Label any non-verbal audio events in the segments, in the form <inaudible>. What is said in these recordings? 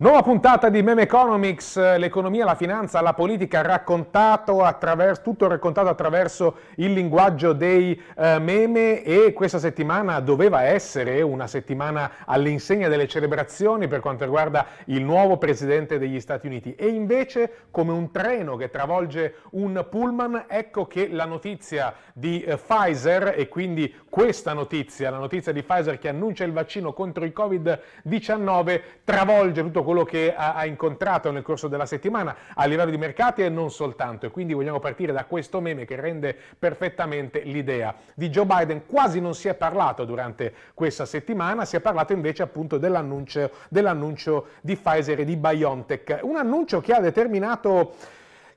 Nuova puntata di Meme Economics, l'economia, la finanza, la politica raccontato attraverso, tutto raccontato attraverso il linguaggio dei eh, meme e questa settimana doveva essere una settimana all'insegna delle celebrazioni per quanto riguarda il nuovo presidente degli Stati Uniti e invece come un treno che travolge un pullman ecco che la notizia di eh, Pfizer e quindi questa notizia, la notizia di Pfizer che annuncia il vaccino contro il Covid-19 travolge tutto quello che ha, ha, incontrato nel corso della settimana a livello di mercati e non soltanto. E quindi vogliamo partire da questo meme che rende perfettamente l'idea. Di Joe Biden quasi non si è parlato durante questa settimana, si è parlato invece appunto dell'annuncio, dell'annuncio di Pfizer e di BioNTech. Un annuncio che ha determinato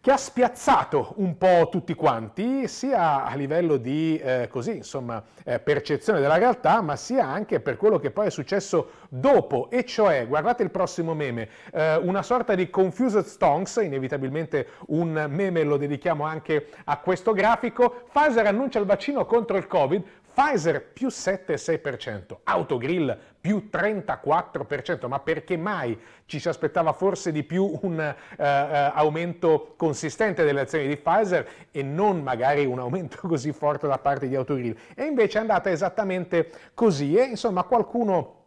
che ha spiazzato un po' tutti quanti, sia a livello di eh, così, insomma, eh, percezione della realtà, ma sia anche per quello che poi è successo dopo, e cioè, guardate il prossimo meme, eh, una sorta di confused stonks, inevitabilmente un meme lo dedichiamo anche a questo grafico, Pfizer annuncia il vaccino contro il Covid, Pfizer più 7,6%, Autogrill più 34%, ma perché mai ci si aspettava forse di più un uh, uh, aumento consistente delle azioni di Pfizer e non magari un aumento <laughs> così forte da parte di Autogrill? E invece è andata esattamente così e insomma qualcuno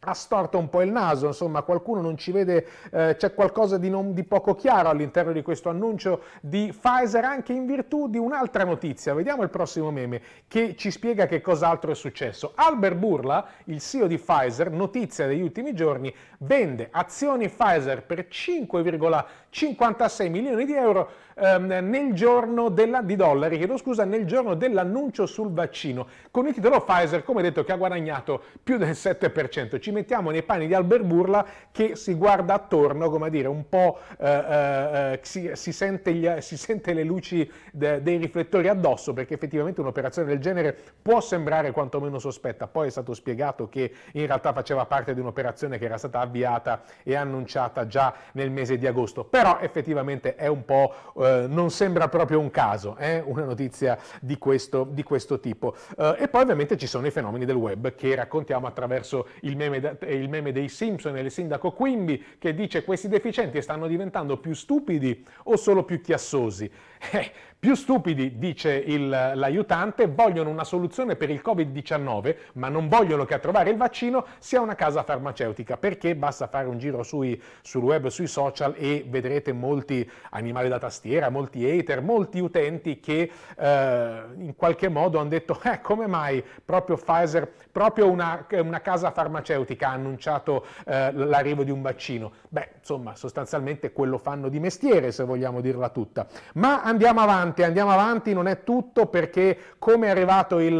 ha storto un po' il naso, insomma qualcuno non ci vede, eh, c'è qualcosa di, non, di, poco chiaro all'interno di questo annuncio di Pfizer anche in virtù di un'altra notizia, vediamo il prossimo meme che ci spiega che cos'altro è successo. Albert Burla, il CEO di Pfizer, notizia degli ultimi giorni, vende azioni Pfizer per 5,56 milioni di euro ehm, giorno della, di dollari, chiedo scusa, nel giorno dell'annuncio sul vaccino, con il titolo Pfizer, come detto, che ha guadagnato più del 7%. Ci mettiamo nei panni di Albert Burla che si guarda attorno, come dire, un po' eh, eh, eh, si, si, sente gli, si, sente le luci de, dei riflettori addosso, perché effettivamente un'operazione del genere può sembrare quantomeno sospetta. Poi è stato spiegato che in realtà faceva parte di un'operazione che era stata avviata e annunciata già nel mese di agosto, però effettivamente è un po' eh, eh, non sembra proprio un caso, eh, una notizia di questo, di questo tipo. Eh, e poi ovviamente ci sono i fenomeni del web che raccontiamo attraverso il meme, da, eh, il meme dei Simpson e il sindaco Quimby che dice questi deficienti stanno diventando più stupidi o solo più chiassosi. <laughs> Eh, più stupidi, dice l'aiutante, vogliono una soluzione per il Covid-19, ma non vogliono che a trovare il vaccino sia una casa farmaceutica, perché basta fare un giro sui, sul web, sui social e vedrete molti animali da tastiera, molti hater, molti utenti che eh, in qualche modo hanno detto eh, come mai proprio Pfizer, proprio una, una casa farmaceutica ha annunciato eh, l'arrivo di un vaccino. Beh, insomma, sostanzialmente quello fanno di mestiere, se vogliamo dirla tutta. Ma andiamo avanti avanti, andiamo avanti, non è tutto perché come è arrivato il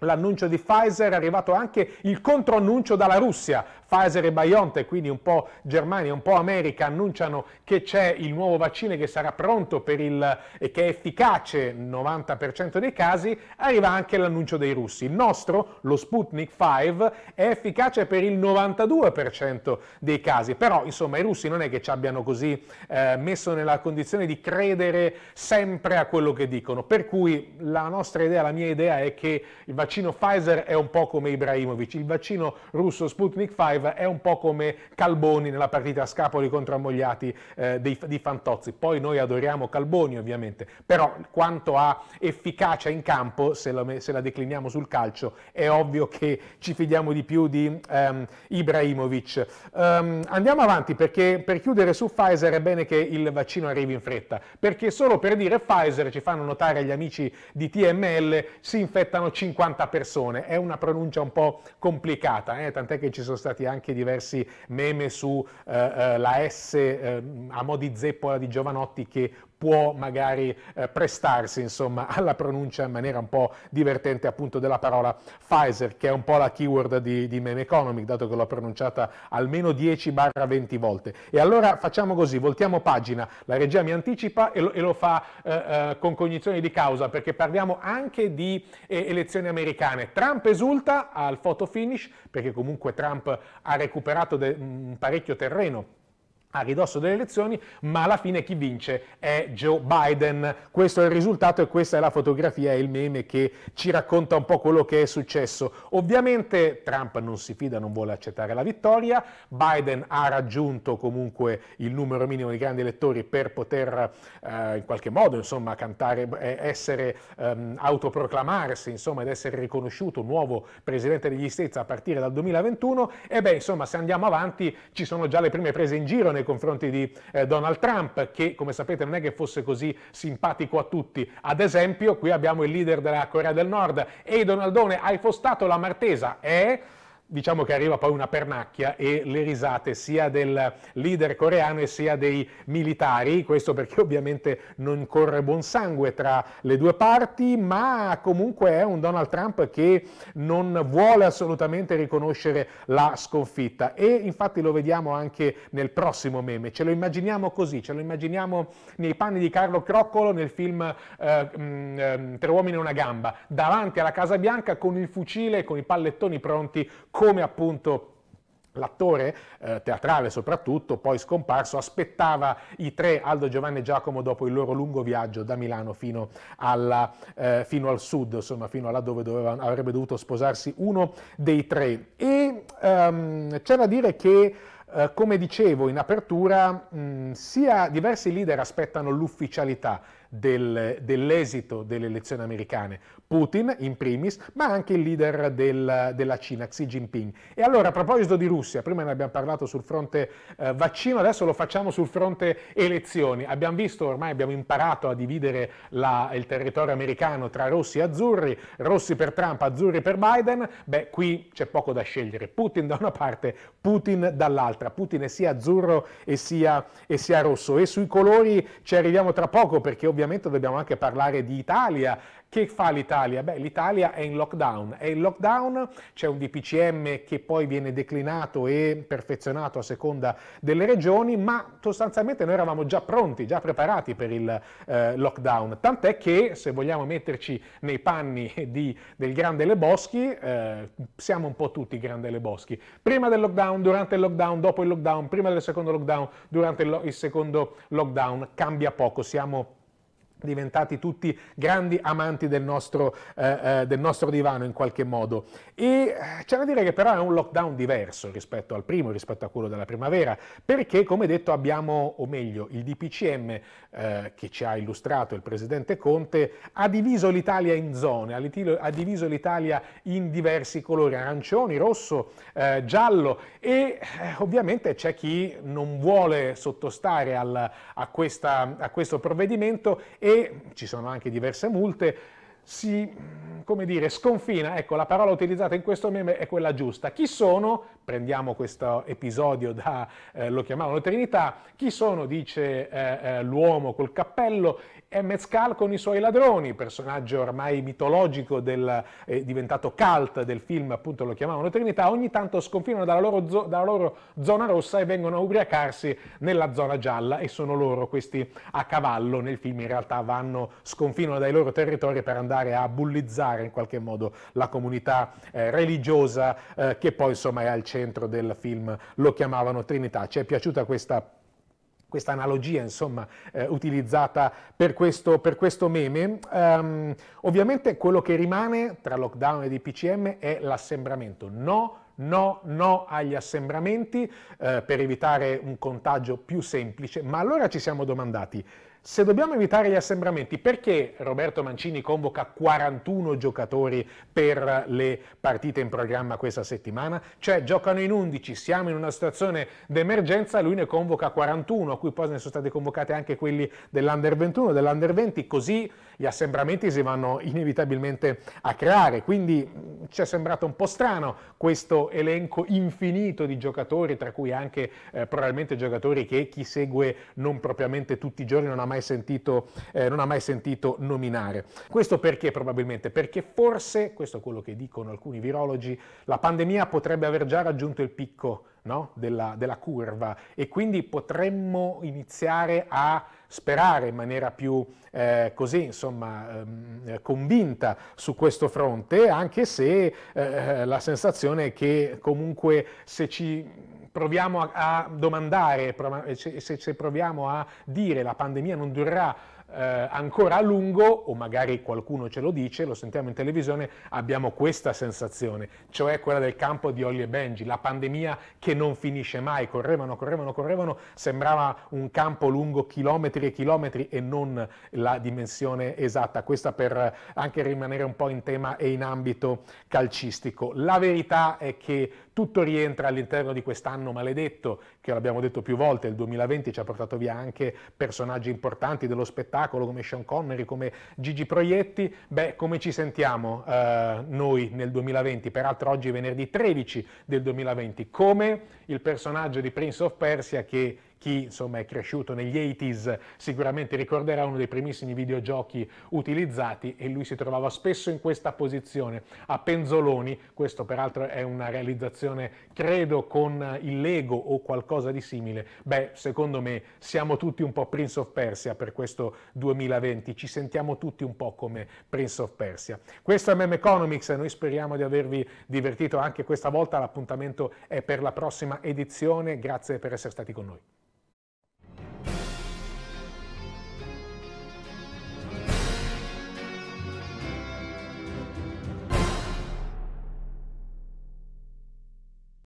l'annuncio di Pfizer, è arrivato anche il controannuncio dalla Russia. Pfizer e BioNTech, quindi un po' Germania, un po' America, annunciano che c'è il nuovo vaccino che sarà pronto il, e che è efficace nel 90% dei casi, arriva anche l'annuncio dei russi. Il nostro, lo Sputnik 5, è efficace per il 92% dei casi, però insomma i russi non è che ci abbiano così eh, messo nella condizione di credere sempre a quello che dicono, per cui la nostra idea, la mia idea è che il vaccino vaccino Pfizer è un po' come Ibrahimovic, il vaccino russo Sputnik 5 è un po' come Calboni nella partita a scapoli contro ammogliati eh, dei, di Fantozzi. Poi noi adoriamo Calboni ovviamente, però quanto ha efficacia in campo, se la, se la decliniamo sul calcio, è ovvio che ci fidiamo di più di ehm, Ibrahimovic. Um, andiamo avanti perché per chiudere su Pfizer è bene che il vaccino arrivi in fretta, perché solo per dire Pfizer ci fanno notare gli amici di TML si infettano 50 50 persone. È una pronuncia un po' complicata, eh? tant'è che ci sono stati anche diversi meme su eh, eh S eh, a mo' di zeppola di Giovanotti che può magari eh, prestarsi insomma, <laughs> alla pronuncia in maniera un po' divertente appunto della parola Pfizer, che è un po' la keyword di, di Meme Economic, dato che l'ho pronunciata almeno 10-20 volte. E allora facciamo così, voltiamo pagina, la regia mi anticipa e lo, e lo fa eh, eh, con cognizione di causa, perché parliamo anche di eh, elezioni americane. Trump esulta al photo finish, perché comunque Trump ha recuperato de, mh, mm, parecchio terreno a ridosso delle elezioni, ma alla fine chi vince è Joe Biden. Questo è il risultato e questa è la fotografia e il meme che ci racconta un po' quello che è successo. Ovviamente Trump non si fida, non vuole accettare la vittoria, Biden ha raggiunto comunque il numero minimo di grandi elettori per poter eh, in qualche modo insomma cantare, essere, ehm, autoproclamarsi insomma ed essere riconosciuto nuovo presidente degli States a partire dal 2021 e beh insomma se andiamo avanti ci sono già le prime prese in giro nei confronti di eh, Donald Trump, che come sapete non è che fosse così simpatico a tutti. Ad esempio, qui abbiamo il leader della Corea del Nord, Eidon Donaldone, hai fostato la Martesa, eh? diciamo che arriva poi una pernacchia e le risate sia del leader coreano e sia dei militari, questo perché <laughs> ovviamente non corre buon sangue tra le due parti, ma comunque è un Donald Trump che non vuole assolutamente riconoscere la sconfitta e infatti lo vediamo anche nel prossimo meme, ce lo immaginiamo così, ce lo immaginiamo nei panni di Carlo Croccolo nel film eh, mh, mm, eh, Tre uomini e una gamba, davanti alla Casa Bianca con il fucile e con i pallettoni pronti come appunto L'attore eh, teatrale soprattutto, poi scomparso, aspettava i tre, Aldo, Giovanni e Giacomo, dopo il loro lungo viaggio da Milano fino, alla, eh, fino al sud, insomma fino a là dove dovevano, avrebbe dovuto sposarsi uno dei tre. E um, c'è da dire che eh, come dicevo in apertura, mh, mm, sia diversi leader aspettano l'ufficialità del, dell'esito delle elezioni americane. Putin in primis, ma anche il leader del, della Cina, Xi Jinping. E allora a proposito di Russia, prima ne abbiamo parlato sul fronte eh, vaccino, adesso lo facciamo sul fronte elezioni. Abbiamo visto, ormai abbiamo imparato a dividere la, il territorio americano tra rossi e azzurri, rossi per Trump, azzurri per Biden. Beh, qui c'è poco da scegliere. Putin da una parte, Putin dall'altra. Putin è sia azzurro e sia, e sia rosso. E sui colori ci arriviamo tra poco perché ovviamente ovviamente dobbiamo anche parlare di Italia. Che fa l'Italia? Beh, l'Italia è in lockdown. È in lockdown, c'è un DPCM che poi viene declinato e perfezionato a seconda delle regioni, ma sostanzialmente noi eravamo già pronti, già preparati per il eh, lockdown. Tant'è che, se vogliamo metterci nei panni di, del Grandele Boschi, eh, siamo un po' tutti Grandele Boschi. Prima del lockdown, durante il lockdown, dopo il lockdown, prima del secondo lockdown, durante il, il secondo lockdown, cambia poco. Siamo diventati tutti grandi amanti del nostro, eh, eh, del nostro, divano in qualche modo. E eh, c'è da dire che però è un lockdown diverso rispetto al primo, rispetto a quello della primavera, perché come detto abbiamo, o meglio, il DPCM eh, che ci ha illustrato il presidente Conte ha diviso l'Italia in zone, ha diviso l'Italia in diversi colori, arancioni, rosso, eh, giallo e eh, ovviamente c'è chi non vuole sottostare al, a, questa, a questo provvedimento e ci sono anche diverse multe, si, come dire, sconfina, ecco la parola utilizzata in questo meme è quella giusta. Chi sono, prendiamo questo episodio da, eh, lo chiamavano Trinità, chi sono, dice eh, eh l'uomo col cappello, è Mezcal con i suoi ladroni, personaggio ormai mitologico del, eh, diventato cult del film, appunto lo chiamavano Trinità, ogni tanto sconfinano dalla loro, zo, dalla loro zona rossa e vengono a ubriacarsi nella zona gialla e sono loro questi a cavallo nel film in realtà vanno, sconfinano dai loro territori per andare a bullizzare in qualche modo la comunità eh, religiosa eh, che poi insomma è al centro del film, lo chiamavano Trinità. Ci è piaciuta questa questa analogia insomma eh, utilizzata per questo, per questo meme. Um, ovviamente quello che rimane tra lockdown ed IPCM è l'assembramento. No, no, no agli assembramenti eh, per evitare un contagio più semplice. Ma allora ci siamo domandati, se dobbiamo evitare gli assembramenti, perché Roberto Mancini convoca 41 giocatori per le partite in programma questa settimana? Cioè giocano in 11, siamo in una situazione d'emergenza, lui ne convoca 41, a cui poi ne sono stati convocati anche quelli dell'Under 21, dell'Under 20, così gli assembramenti si vanno inevitabilmente a creare. Quindi ci è sembrato un po' strano questo elenco infinito di giocatori, tra cui anche eh, probabilmente giocatori che chi segue non propriamente tutti i giorni non ha mai sentito, eh, non ha mai sentito nominare. Questo perché probabilmente? Perché forse, questo è quello che dicono alcuni virologi, la pandemia potrebbe aver già raggiunto il picco No? Della, della, curva e quindi potremmo iniziare a sperare in maniera più eh, così, insomma, ehm, convinta su questo fronte, anche se eh, la sensazione è che comunque se ci proviamo a, a domandare, se, se proviamo a dire la pandemia non durerà eh, ancora a lungo, o magari qualcuno ce lo dice, lo sentiamo in televisione, abbiamo questa sensazione, cioè quella del campo di Olli e Benji, la pandemia che non finisce mai, correvano, correvano, correvano, sembrava un campo lungo chilometri e chilometri e non la dimensione esatta, questa per eh, anche rimanere un po' in tema e in ambito calcistico. La verità è che tutto rientra all'interno di quest'anno maledetto, che l'abbiamo detto più volte, il 2020 ci ha portato via anche personaggi importanti dello spettacolo, spettacolo come Sean Connery, come Gigi Proietti, beh, come ci sentiamo eh, noi nel 2020? Peraltro oggi è venerdì 13 del 2020, come il personaggio di Prince of Persia che chi insomma, è cresciuto negli 80s sicuramente ricorderà uno dei primissimi videogiochi utilizzati e lui si trovava spesso in questa posizione a penzoloni, questo peraltro è una realizzazione credo con il Lego o qualcosa di simile, beh secondo me siamo tutti un po' Prince of Persia per questo 2020, ci sentiamo tutti un po' come Prince of Persia. Questo è Meme Economics, noi speriamo di avervi divertito anche questa volta, l'appuntamento è per la prossima edizione, grazie per essere stati con noi.